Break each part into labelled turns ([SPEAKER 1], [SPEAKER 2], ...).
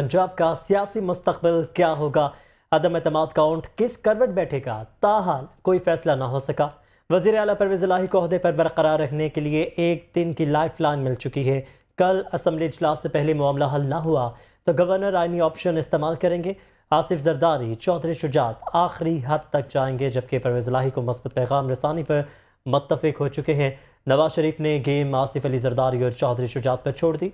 [SPEAKER 1] पंजाब का सियासी मुस्तबिल क्या होगा अदम अतमाद काउंट किस करवट बैठेगा ताहाल कोई फैसला ना हो सका वजीर अला परवेज लाही को अहदे पर बरकरार रखने के लिए एक दिन की लाइफ लाइन मिल चुकी है कल असम्बली इजलास से पहले मामला हल ना हुआ तो गवर्नर आइनी ऑप्शन इस्तेमाल करेंगे आसिफ जरदारी चौधरी शुजात आखिरी हद तक जाएंगे जबकि परवेज लाही को मस्बत पैगाम रसानी पर मुतफिक हो चुके हैं नवाज शरीफ ने गेम आसिफ अली जरदारी और चौधरी शुजात पर छोड़ दी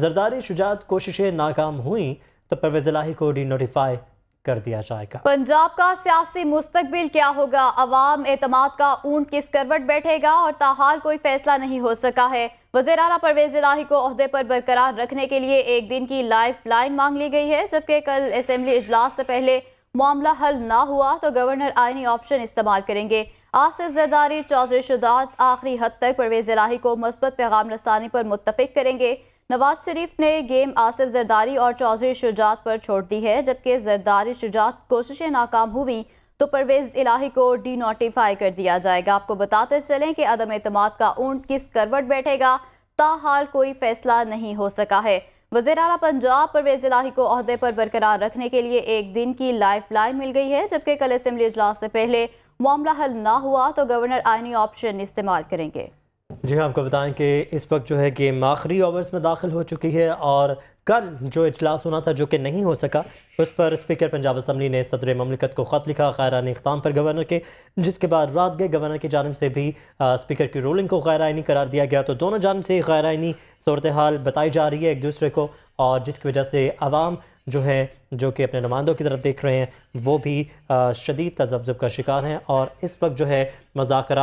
[SPEAKER 1] जरदारी शुजात कोशिशें नाकाम हुई तो परवेज इलाही को डी नोटिफाई कर दिया जाएगा
[SPEAKER 2] पंजाब का सियासी मुस्तबिल क्या होगा अवाम एतमाद का ऊंट किस करवट बैठेगा और ताहाल कोई फैसला नहीं हो सका है वजे अला परवेज इलाही को अहदे पर बरकरार रखने के लिए एक दिन की लाइफ लाइन मांग ली गई है जबकि कल असम्बली इजलास से पहले मामला हल ना हुआ तो गवर्नर आइनी ऑप्शन इस्तेमाल करेंगे आसिफ जरदारी चौधरी शुदात आखिरी हद तक परवेज इलाही को मस्बत पैगाम रसानी पर मुतफिक करेंगे नवाज शरीफ ने गेम आसिफ जरदारी और चौधरी शुजात पर छोड़ दी है जबकि जरदारी शुजात कोशिशें नाकाम हुई तो परवेज़ इलाही को डी नोटिफाई कर दिया जाएगा आपको बताते चलें कि अदम अतमाद का ऊंट किस करवट बैठेगा ताहाल कोई फैसला नहीं हो सका है वजे अला पंजाब परवेज इलाही को अहदे पर बरकरार रखने के लिए एक दिन की लाइफ लाइन मिल गई है जबकि कल असम्बली अजलास से पहले मामला हल ना हुआ तो गवर्नर आइनी ऑप्शन इस्तेमाल करेंगे
[SPEAKER 1] जी हाँ आपको बताएं कि इस वक्त जो है गेम आखिरी ओवर्स में दाखिल हो चुकी है और कल जो इजलास होना था जो कि नहीं हो सका उस पर स्पीकर पंजाब असम्बली ने सदर ममलिकत को ख़त लिखा आनी अख्ताम पर गवर्नर के जिसके बाद रात गए गवर्नर की जानब से भी आ, स्पीकर की रोलिंग को गैर आइनी करार दिया गया तो दोनों जानब से गैर आइनी सूरत हाल बताई जा रही है एक दूसरे को और जिसकी वजह से आवाम जो है जो कि अपने नुमाइंदों की तरफ देख रहे हैं वो भी शदीद तजब्जब का शिकार हैं और इस वक्त जो है मजाक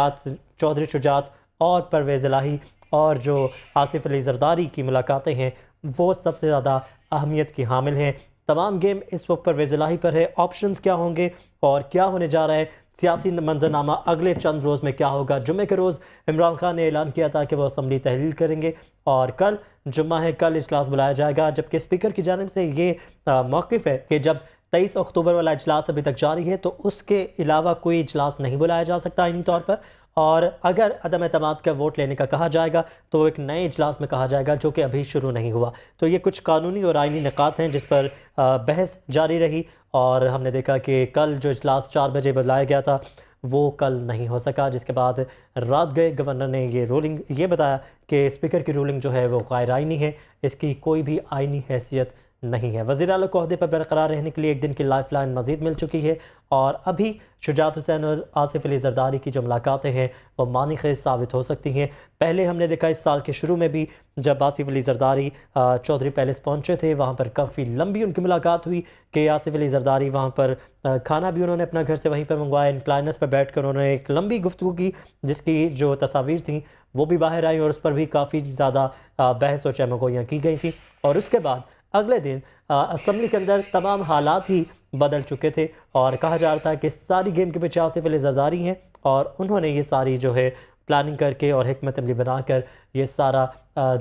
[SPEAKER 1] चौधरी शुजात और परवेज़ लाही और जो आसिफ अली जरदारी की मुलाकातें हैं वो सबसे ज़्यादा अहमियत की हामिल हैं तमाम गेम इस वक्त परवेज़ लाही पर है ऑप्शन क्या होंगे और क्या होने जा रहा है सियासी मंजरनामा अगले चंद रोज़ में क्या होगा जुमे के रोज़ इमरान खान ने ऐलान किया था कि वह असम्बली तहलील करेंगे और कल जुम्मा है कल इजलास बुलाया जाएगा जबकि स्पीकर की जानब से ये मौक़ है कि जब तेईस अक्टूबर वाला इजलास अभी तक जारी है तो उसके अलावा कोई इजलास नहीं बुलाया जा सकता आइनी तौर पर और अगर अदम अतमाद का वोट लेने का कहा जाएगा तो एक नए इजलास में कहा जाएगा जो कि अभी शुरू नहीं हुआ तो ये कुछ कानूनी और आइनी निकात हैं जिस पर बहस जारी रही और हमने देखा कि कल जो इजलास चार बजे बुलाया गया था वो कल नहीं हो सका जिसके बाद रात गए गवर्नर ने ये रूलिंग ये बताया कि स्पीकर की रूलिंग जो है वो गैर आइनी है इसकी कोई भी आइनी हैसियत नहीं है वजी अल कोहदे पर बरकरार रहने के लिए एक दिन की लाइफ लाइन मजीद मिल चुकी है और अभी शुजात हुसैन और आसिफ अली जरदारी की जो मुलाकातें हैं वो मानी खेज साबित हो सकती हैं पहले हमने देखा इस साल के शुरू में भी जब आसिफ अली जरदारी चौधरी पैलेस पहुंचे थे वहाँ पर काफ़ी लंबी उनकी मुलाकात हुई कि आसिफ अली जरदारी वहाँ पर खाना भी उन्होंने अपना घर से वहीं पर मंगवाया इनकलाइनस पर बैठ कर उन्होंने एक लंबी गुफ्तु की जिसकी जो तस्वीर थी वो भी बाहर आई और उस पर भी काफ़ी ज़्यादा बहस और चैमगोयाँ की गई थी और उसके बाद अगले दिन असम्बली के अंदर तमाम हालात ही बदल चुके थे और कहा जा रहा था कि सारी गेम के पीछे आसिफ अली जरदारी हैं और उन्होंने ये सारी जो है प्लानिंग करके और हमत अमली बनाकर ये सारा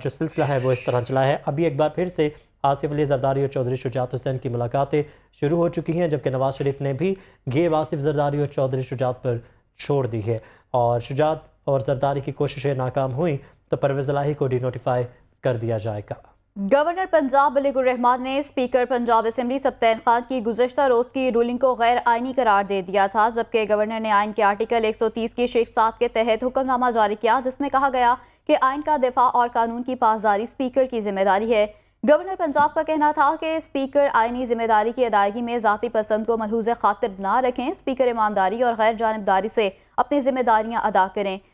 [SPEAKER 1] जो सिलसिला है वो इस तरह चला है अभी एक बार फिर से आसिफ अली जरदारी और चौधरी शुजात हुसैन की मुलाकातें शुरू हो चुकी हैं जबकि नवाज़ शरीफ ने भी गेब आसिफ जरदारी और चौधरी शुजात पर छोड़ दी है और शुजात और जरदारी की कोशिशें नाकाम हुई तो परवेज़ लाही को नोटिफाई कर दिया जाएगा
[SPEAKER 2] गवर्नर पंजाब अलीगुर रहमान ने स्पीकर पंजाब असम्बली सप्तैन खान की गुजशत रोज़ की रूलिंग को गैर आइनी करार दे दिया था जबकि गवर्नर ने आइन के आर्टिकल 130 की शेख सात के तहत हुक्मनामा जारी किया जिसमें कहा गया कि आइन का दिफा और कानून की पासदारी स्पीकर की जिम्मेदारी है गवर्नर पंजाब का कहना था कि स्पीकर आइनी जिम्मेदारी की अदायगी में ज़ाती पसंद को मलहूज खातिर ना रखें स्पीकर ईमानदारी और गैर जानबदारी से अपनी जिम्मेदारियाँ अदा करें